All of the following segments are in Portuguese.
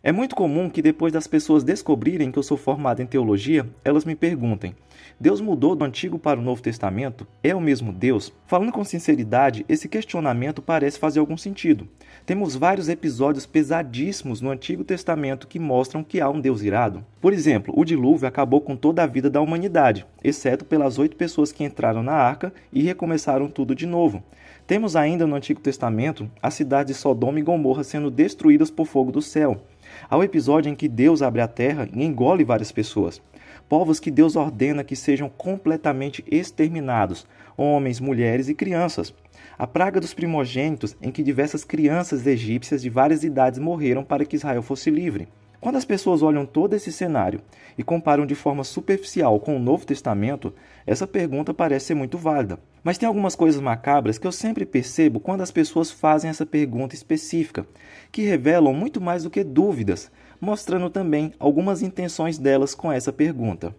É muito comum que depois das pessoas descobrirem que eu sou formado em teologia, elas me perguntem: Deus mudou do Antigo para o Novo Testamento? É o mesmo Deus? Falando com sinceridade, esse questionamento parece fazer algum sentido. Temos vários episódios pesadíssimos no Antigo Testamento que mostram que há um Deus irado. Por exemplo, o dilúvio acabou com toda a vida da humanidade, exceto pelas oito pessoas que entraram na arca e recomeçaram tudo de novo. Temos ainda no Antigo Testamento as cidades de Sodoma e Gomorra sendo destruídas por fogo do céu. Há um episódio em que Deus abre a terra e engole várias pessoas. Povos que Deus ordena que sejam completamente exterminados: homens, mulheres e crianças. A praga dos primogênitos, em que diversas crianças egípcias de várias idades morreram para que Israel fosse livre. Quando as pessoas olham todo esse cenário e comparam de forma superficial com o Novo Testamento, essa pergunta parece ser muito válida. Mas tem algumas coisas macabras que eu sempre percebo quando as pessoas fazem essa pergunta específica, que revelam muito mais do que dúvidas, mostrando também algumas intenções delas com essa pergunta.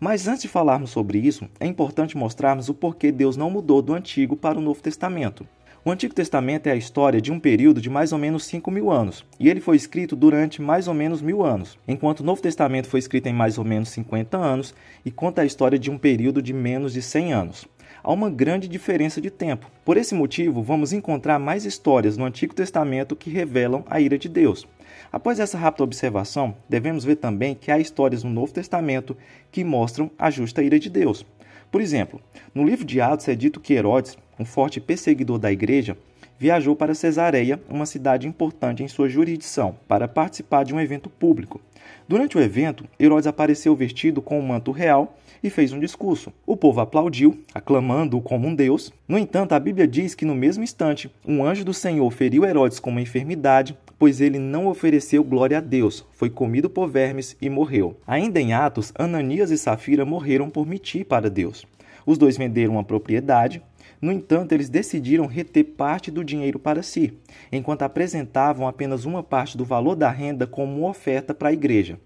Mas antes de falarmos sobre isso, é importante mostrarmos o porquê Deus não mudou do Antigo para o Novo Testamento. O Antigo Testamento é a história de um período de mais ou menos 5 mil anos, e ele foi escrito durante mais ou menos mil anos, enquanto o Novo Testamento foi escrito em mais ou menos 50 anos e conta a história de um período de menos de 100 anos. Há uma grande diferença de tempo. Por esse motivo, vamos encontrar mais histórias no Antigo Testamento que revelam a ira de Deus. Após essa rápida observação, devemos ver também que há histórias no Novo Testamento que mostram a justa ira de Deus. Por exemplo, no livro de Atos é dito que Herodes um forte perseguidor da igreja, viajou para Cesareia, uma cidade importante em sua jurisdição, para participar de um evento público. Durante o evento, Herodes apareceu vestido com um manto real e fez um discurso. O povo aplaudiu, aclamando-o como um deus. No entanto, a Bíblia diz que no mesmo instante, um anjo do Senhor feriu Herodes com uma enfermidade, pois ele não ofereceu glória a Deus, foi comido por vermes e morreu. Ainda em Atos, Ananias e Safira morreram por mentir para Deus. Os dois venderam uma propriedade, no entanto, eles decidiram reter parte do dinheiro para si, enquanto apresentavam apenas uma parte do valor da renda como oferta para a igreja.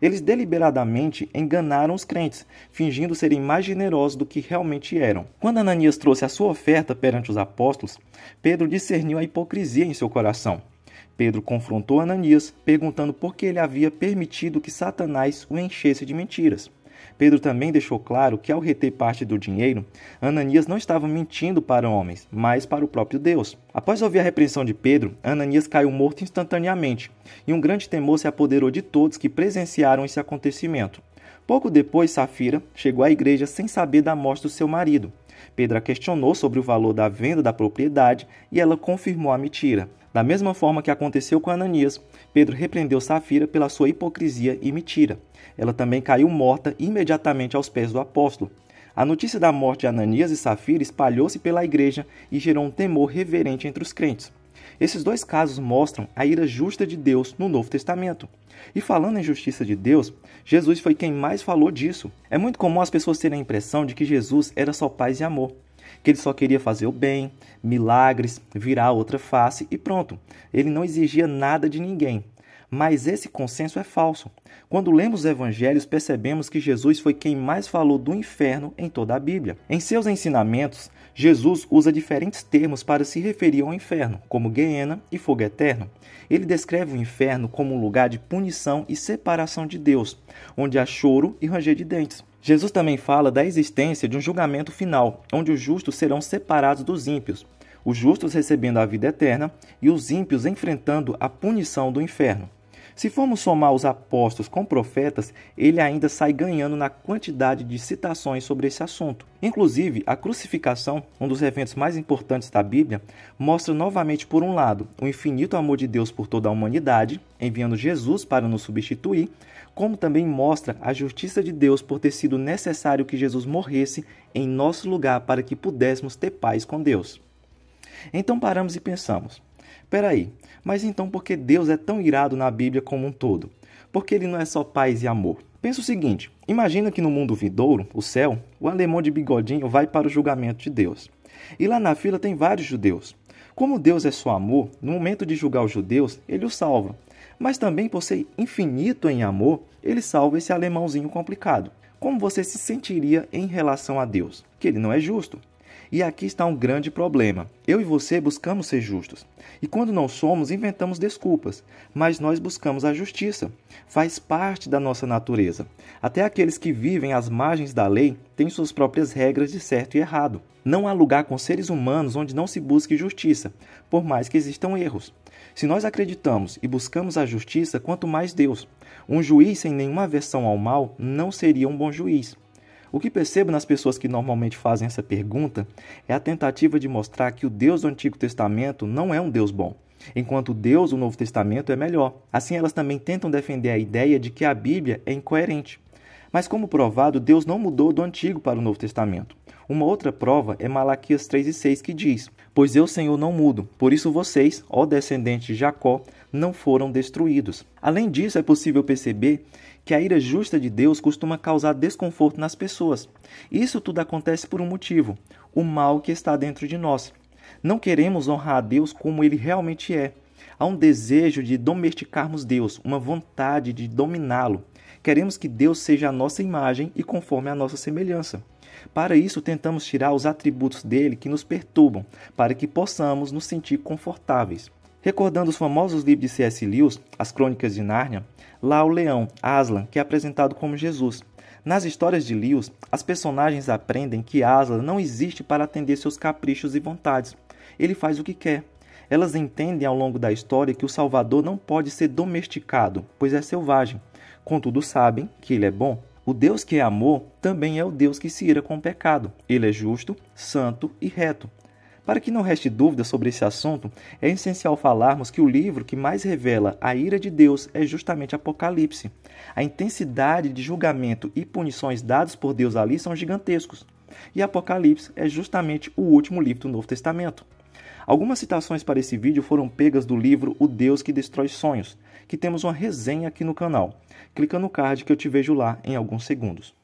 Eles deliberadamente enganaram os crentes, fingindo serem mais generosos do que realmente eram. Quando Ananias trouxe a sua oferta perante os apóstolos, Pedro discerniu a hipocrisia em seu coração. Pedro confrontou Ananias, perguntando por que ele havia permitido que Satanás o enchesse de mentiras. Pedro também deixou claro que, ao reter parte do dinheiro, Ananias não estava mentindo para homens, mas para o próprio Deus. Após ouvir a repreensão de Pedro, Ananias caiu morto instantaneamente, e um grande temor se apoderou de todos que presenciaram esse acontecimento. Pouco depois, Safira chegou à igreja sem saber da morte do seu marido a questionou sobre o valor da venda da propriedade e ela confirmou a mentira. Da mesma forma que aconteceu com Ananias, Pedro repreendeu Safira pela sua hipocrisia e mentira. Ela também caiu morta imediatamente aos pés do apóstolo. A notícia da morte de Ananias e Safira espalhou-se pela igreja e gerou um temor reverente entre os crentes. Esses dois casos mostram a ira justa de Deus no Novo Testamento. E falando em justiça de Deus, Jesus foi quem mais falou disso. É muito comum as pessoas terem a impressão de que Jesus era só paz e amor, que ele só queria fazer o bem, milagres, virar a outra face e pronto. Ele não exigia nada de ninguém. Mas esse consenso é falso. Quando lemos os evangelhos, percebemos que Jesus foi quem mais falou do inferno em toda a Bíblia. Em seus ensinamentos, Jesus usa diferentes termos para se referir ao inferno, como Guiena e fogo eterno. Ele descreve o inferno como um lugar de punição e separação de Deus, onde há choro e ranger de dentes. Jesus também fala da existência de um julgamento final, onde os justos serão separados dos ímpios, os justos recebendo a vida eterna e os ímpios enfrentando a punição do inferno. Se formos somar os apóstolos com profetas, ele ainda sai ganhando na quantidade de citações sobre esse assunto. Inclusive, a crucificação, um dos eventos mais importantes da Bíblia, mostra novamente, por um lado, o infinito amor de Deus por toda a humanidade, enviando Jesus para nos substituir, como também mostra a justiça de Deus por ter sido necessário que Jesus morresse em nosso lugar para que pudéssemos ter paz com Deus. Então paramos e pensamos: Peraí, mas então por que Deus é tão irado na Bíblia como um todo? Porque ele não é só paz e amor. Pensa o seguinte: imagina que no mundo vidouro, o céu, o alemão de bigodinho vai para o julgamento de Deus. E lá na fila tem vários judeus. Como Deus é só amor, no momento de julgar os judeus, ele o salva. Mas também por ser infinito em amor, ele salva esse alemãozinho complicado. Como você se sentiria em relação a Deus? Que ele não é justo, e aqui está um grande problema. Eu e você buscamos ser justos. E quando não somos, inventamos desculpas. Mas nós buscamos a justiça. Faz parte da nossa natureza. Até aqueles que vivem às margens da lei têm suas próprias regras de certo e errado. Não há lugar com seres humanos onde não se busque justiça, por mais que existam erros. Se nós acreditamos e buscamos a justiça, quanto mais Deus. Um juiz sem nenhuma aversão ao mal não seria um bom juiz. O que percebo nas pessoas que normalmente fazem essa pergunta é a tentativa de mostrar que o Deus do Antigo Testamento não é um Deus bom, enquanto Deus do Novo Testamento é melhor. Assim, elas também tentam defender a ideia de que a Bíblia é incoerente. Mas, como provado, Deus não mudou do Antigo para o Novo Testamento. Uma outra prova é Malaquias 3,6, que diz: Pois eu, Senhor, não mudo. Por isso vocês, ó descendente de Jacó, não foram destruídos. Além disso, é possível perceber que a ira justa de Deus costuma causar desconforto nas pessoas. Isso tudo acontece por um motivo: o mal que está dentro de nós. Não queremos honrar a Deus como ele realmente é. Há um desejo de domesticarmos Deus, uma vontade de dominá-lo. Queremos que Deus seja a nossa imagem e conforme a nossa semelhança. Para isso, tentamos tirar os atributos dele que nos perturbam, para que possamos nos sentir confortáveis. Recordando os famosos livros de C.S. Lewis, As Crônicas de Nárnia, lá o leão, Aslan, que é apresentado como Jesus. Nas histórias de Lewis, as personagens aprendem que Aslan não existe para atender seus caprichos e vontades. Ele faz o que quer, elas entendem ao longo da história que o Salvador não pode ser domesticado, pois é selvagem. Contudo, sabem que ele é bom. O Deus que é amor também é o Deus que se ira com o pecado. Ele é justo, santo e reto. Para que não reste dúvida sobre esse assunto, é essencial falarmos que o livro que mais revela a ira de Deus é justamente Apocalipse. A intensidade de julgamento e punições dados por Deus ali são gigantescos. E Apocalipse é justamente o último livro do Novo Testamento. Algumas citações para esse vídeo foram pegas do livro O Deus que Destrói Sonhos, que temos uma resenha aqui no canal. Clica no card que eu te vejo lá em alguns segundos.